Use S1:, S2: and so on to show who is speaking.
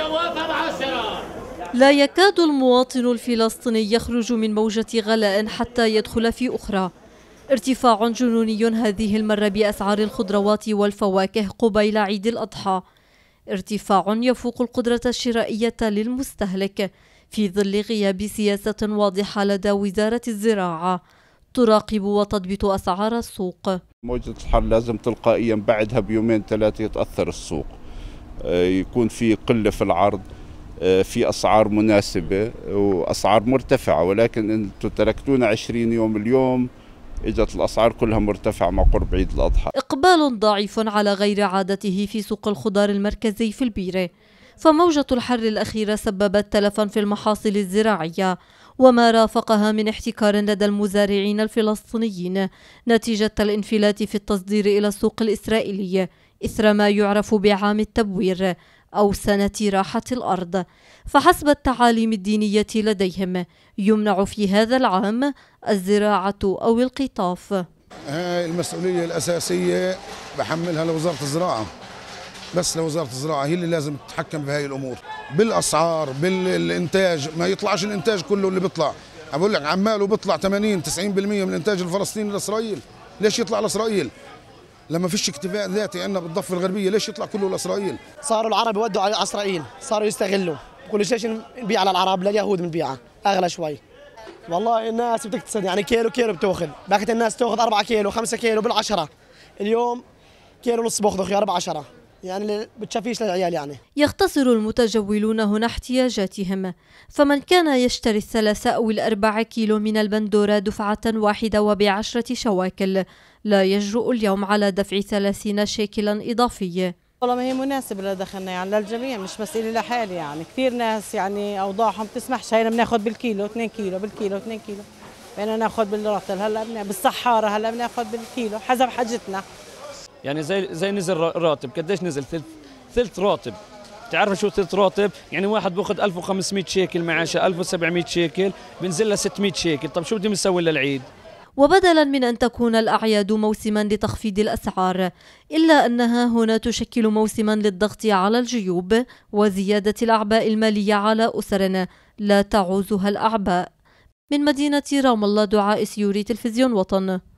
S1: جوافة لا يكاد المواطن الفلسطيني يخرج من موجة غلاء حتى يدخل في أخرى ارتفاع جنوني هذه المرة بأسعار الخضروات والفواكه قبيل عيد الأضحى ارتفاع يفوق القدرة الشرائية للمستهلك في ظل غياب سياسة واضحة لدى وزارة الزراعة تراقب وتضبط أسعار السوق موجة الحر لازم تلقائيا بعدها بيومين ثلاثة يتأثر السوق آه، يكون في قله في العرض آه، في اسعار مناسبه واسعار مرتفعه ولكن انتم تركتونا 20 يوم اليوم اجت الاسعار كلها مرتفعه مع قرب عيد الاضحى. اقبال ضعيف على غير عادته في سوق الخضار المركزي في البيره. فموجة الحر الأخيرة سببت تلفا في المحاصيل الزراعية وما رافقها من احتكار لدى المزارعين الفلسطينيين نتيجة الانفلات في التصدير إلى السوق الإسرائيلي إثر ما يعرف بعام التبوير أو سنة راحة الأرض فحسب التعاليم الدينية لديهم يمنع في هذا العام الزراعة أو القطاف هاي المسؤولية الأساسية بحملها لوزارة الزراعة بس لوزارة الزراعة هي اللي لازم تتحكم بهاي الأمور بالأسعار بالإنتاج ما يطلعش الإنتاج كله اللي بيطلع بقول لك عماله بيطلع 80 90% من الإنتاج الفلسطيني لإسرائيل ليش يطلع لإسرائيل لما فيش اكتفاء ذاتي عندنا بالضفه الغربيه ليش يطلع كله لاسرائيل؟ صاروا العرب يودوا على اسرائيل، صاروا يستغلوا، كل شيء نبيع على العرب لليهود بنبيعه اغلى شوي. والله الناس بتقتصد يعني كيلو كيلو بتاخذ، باكت الناس تاخذ 4 كيلو 5 كيلو بالعشره. اليوم كيلو نص باخذه خيار بعشره، 10 يعني اللي بتشافيش للعيال يعني يختصر المتجولون هنا احتياجاتهم فمن كان يشتري الثلاثة أو الأربع كيلو من البندورة دفعة واحدة وبعشرة شواكل لا يجرؤ اليوم على دفع ثلاثين شيكلا إضافية والله ما هي مناسبة لدخلنا يعني للجميع مش بس إلي لحالي يعني كثير ناس يعني أوضاعهم بتسمحش هينا بناخد بالكيلو 2 كيلو بالكيلو 2 كيلو بقينا ناخد بالرطل هلا بالصحارة هلا بناخد بالكيلو حسب حاجتنا يعني زي زي نزل راتب قديش نزل ثلث ثلث راتب تعرف شو ثلث راتب يعني واحد باخذ 1500 شيكل معاشه 1700 شيكل بنزل له 600 شيكل طب شو بدي نسوي للعيد وبدلا من أن تكون الأعياد موسما لتخفيض الأسعار إلا أنها هنا تشكل موسما للضغط على الجيوب وزيادة الأعباء المالية على أسر لا تعوزها الأعباء من مدينة رام الله دعاء سيوري تلفزيون وطن